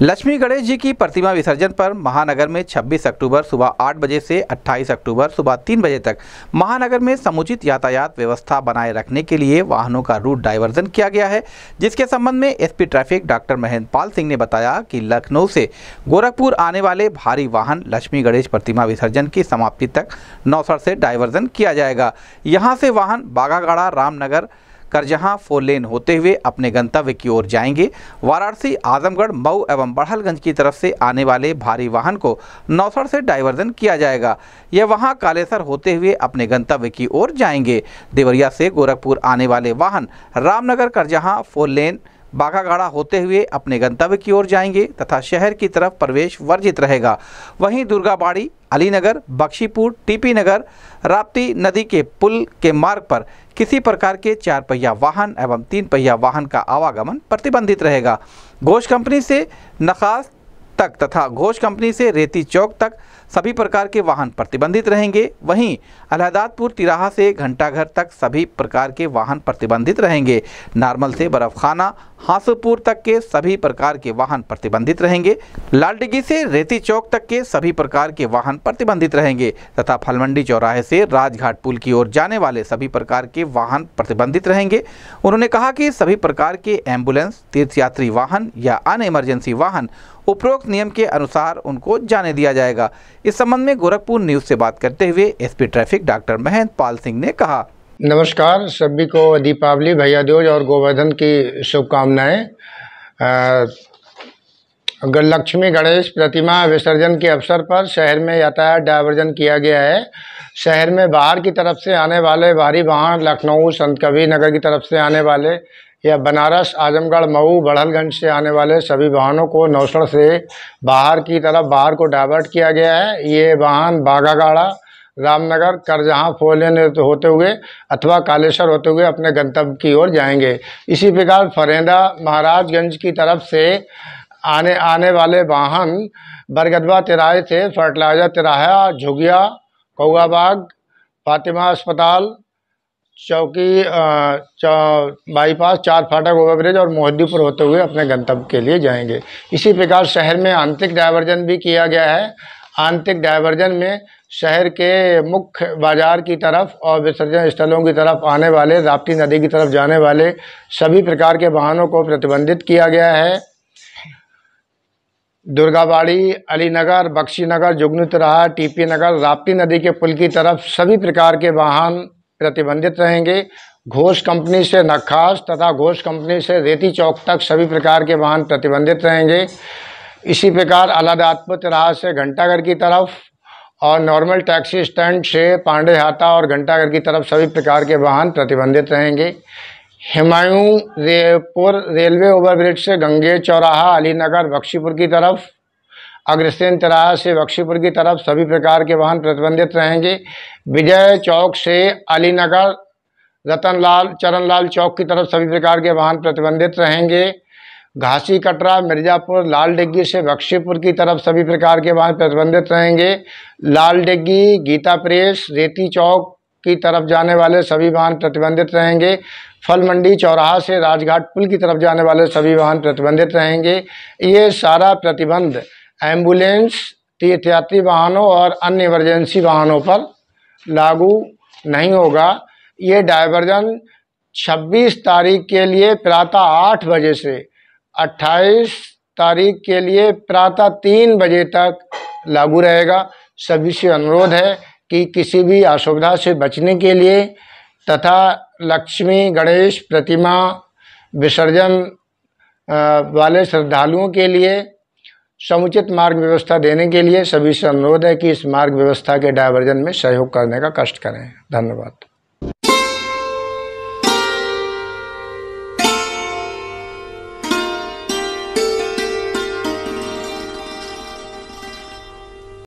लक्ष्मी गणेश जी की प्रतिमा विसर्जन पर महानगर में 26 अक्टूबर सुबह 8 बजे से 28 अक्टूबर सुबह 3 बजे तक महानगर में समुचित यातायात व्यवस्था बनाए रखने के लिए वाहनों का रूट डाइवर्जन किया गया है जिसके संबंध में SP traffic doctor Mahendra Pal Singh ने बताया कि लखनऊ से गोरखपुर आने वाले भारी वाहन लक्ष्मी गणेश प्रतिमा विसर्जन की समाप्ति तक नौसर से डाइवर्जन किया जाएगा यहाँ से वाहन बाघागाड़ा रामनगर करजहां लेन होते हुए अपने गंतव्य की ओर जाएंगे वाराणसी आजमगढ़ मऊ एवं बढ़हलगंज की तरफ से आने वाले भारी वाहन को नौसर से डाइवर्जन किया जाएगा यह वहां कालेसर होते हुए अपने गंतव्य की ओर जाएंगे देवरिया से गोरखपुर आने वाले वाहन रामनगर करजहाँ फोर लेन बाघागाड़ा होते हुए अपने गंतव्य की ओर जाएंगे तथा शहर की तरफ प्रवेश वर्जित रहेगा वहीं दुर्गाबाड़ी अलीनगर बख्शीपुर टीपी नगर राप्ती नदी के पुल के मार्ग पर किसी प्रकार के चार पहिया वाहन एवं तीन पहिया वाहन का आवागमन प्रतिबंधित रहेगा घोष कंपनी से नखास तक तथा घोष कंपनी से रेती चौक तक सभी प्रकार के वाहन प्रतिबंधित रहेंगे वहीं अलहदादपुर तिराहा से घंटाघर तक सभी प्रकार के वाहन प्रतिबंधित रहेंगे नार्मल से बर्फखाना हासुपुर तक के सभी प्रकार के वाहन प्रतिबंधित रहेंगे लालडिगी से रेती चौक तक के सभी प्रकार के वाहन प्रतिबंधित रहेंगे तथा फलमंडी चौराहे से राजघाट पुल की ओर जाने वाले सभी प्रकार के वाहन प्रतिबंधित रहेंगे उन्होंने कहा कि सभी प्रकार के एम्बुलेंस तीर्थयात्री वाहन या अन इमरजेंसी वाहन उपरोक्त नियम के अनुसार उनको जाने दिया जाएगा इस संबंध में गोरखपुर न्यूज से बात करते हुए S traffic doctor Mahendra Pal Singh ने कहा नमस्कार सभी को दीपावली भैया दोज और गोवर्धन की शुभकामनाएँ लक्ष्मी गणेश प्रतिमा विसर्जन के अवसर पर शहर में यातायात डायवर्जन किया गया है शहर में बाहर की तरफ से आने वाले भारी वाहन लखनऊ संत कबीर नगर की तरफ से आने वाले या बनारस आजमगढ़ मऊ बड़हलगंज से आने वाले सभी वाहनों को नौसड़ से बाहर की तरफ बाहर को डाइवर्ट किया गया है ये वाहन बाघागाड़ा रामनगर करजहाँ फोलेन तो होते हुए अथवा कालेश्वर होते हुए अपने गंतव्य की ओर जाएंगे इसी प्रकार फरेंदा महाराजगंज की तरफ से आने आने वाले वाहन बरगदवा तिराहे से फर्टिलाइजर तिराहा झुगिया कौगाबाग फातिमा अस्पताल चौकी चौ, बाईपास चार फाटक ओवरब्रिज और मोहद्दीपुर होते हुए अपने गंतव्य के लिए जाएंगे इसी प्रकार शहर में आंतरिक डायवर्जन भी किया गया है आंतरिक डायवर्जन में शहर के मुख्य बाज़ार की तरफ और विसर्जन स्थलों की तरफ आने वाले राप्ती नदी की तरफ जाने वाले सभी प्रकार के वाहनों को प्रतिबंधित किया गया है दुर्गाबाड़ी अलीनगर बख्शीनगर जुगनू टी पी नगर राप्ती नदी के पुल की तरफ सभी प्रकार के वाहन प्रतिबंधित रहेंगे घोष कंपनी से नक्खास तथा घोष कंपनी से रेती चौक तक सभी प्रकार के वाहन प्रतिबंधित रहेंगे इसी प्रकार अलादातपुर तिराहा से घंटाघर की तरफ और नॉर्मल टैक्सी स्टैंड से पांडे हाथा और घंटाघर की तरफ सभी प्रकार के वाहन प्रतिबंधित रहेंगे हुमायूं रेपुर रेलवे ओवरब्रिज से गंगे चौराहा अलीनगर बक्शीपुर की तरफ अग्रसेन चौराहा से बक्शीपुर की तरफ सभी प्रकार के वाहन प्रतिबंधित रहेंगे विजय चौक से अलीनगर रतनलाल चरणलाल चौक की तरफ सभी प्रकार के वाहन प्रतिबंधित रहेंगे घासी कटरा मिर्ज़ापुर लाल डिग्गी से बक्शीपुर की तरफ सभी प्रकार के वाहन प्रतिबंधित रहेंगे लाल डिग्गी गीता प्रेस रेती चौक की तरफ जाने वाले सभी वाहन प्रतिबंधित रहेंगे फल मंडी चौराहा से राजघाट पुल की तरफ जाने वाले सभी वाहन प्रतिबंधित रहेंगे ये सारा प्रतिबंध एम्बुलेंस तीर्थयात्री वाहनों और अन्य इमरजेंसी वाहनों पर लागू नहीं होगा ये डाइवर्जन 26 तारीख के लिए प्रातः आठ बजे से 28 तारीख के लिए प्रातः तीन बजे तक लागू रहेगा सभी से अनुरोध है कि किसी भी असुविधा से बचने के लिए तथा लक्ष्मी गणेश प्रतिमा विसर्जन वाले श्रद्धालुओं के लिए समुचित मार्ग व्यवस्था देने के लिए सभी से अनुरोध है कि इस मार्ग व्यवस्था के डायवर्जन में सहयोग करने का कष्ट करें धन्यवाद